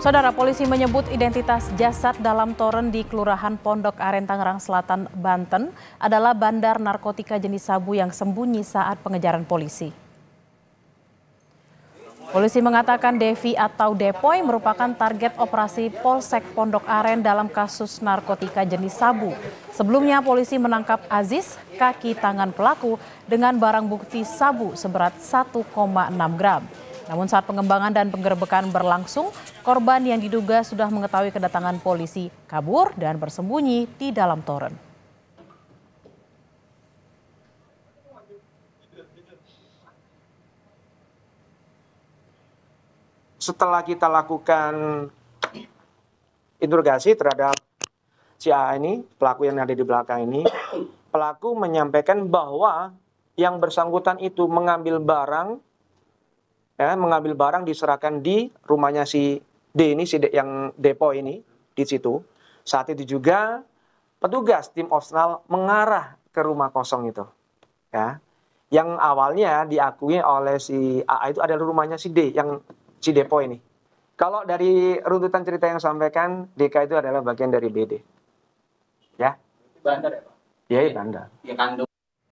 Saudara polisi menyebut identitas jasad dalam toren di Kelurahan Pondok Aren Tangerang Selatan, Banten adalah bandar narkotika jenis sabu yang sembunyi saat pengejaran polisi. Polisi mengatakan Devi atau Depoy merupakan target operasi Polsek Pondok Aren dalam kasus narkotika jenis sabu. Sebelumnya polisi menangkap Aziz, kaki tangan pelaku, dengan barang bukti sabu seberat 1,6 gram. Namun saat pengembangan dan penggerbekan berlangsung, korban yang diduga sudah mengetahui kedatangan polisi kabur dan bersembunyi di dalam toren. Setelah kita lakukan interogasi terhadap si A ini, pelaku yang ada di belakang ini, pelaku menyampaikan bahwa yang bersangkutan itu mengambil barang ya, mengambil barang diserahkan di rumahnya si D ini si D, yang depo ini di situ. Saat itu juga petugas tim opsional mengarah ke rumah kosong itu. Ya. Yang awalnya diakui oleh si A itu adalah rumahnya si D yang si depo ini. Kalau dari runtutan cerita yang sampaikan, DK itu adalah bagian dari BD. Ya. Bandar ya, Pak? Iya, iya bandar. Ya, kandung.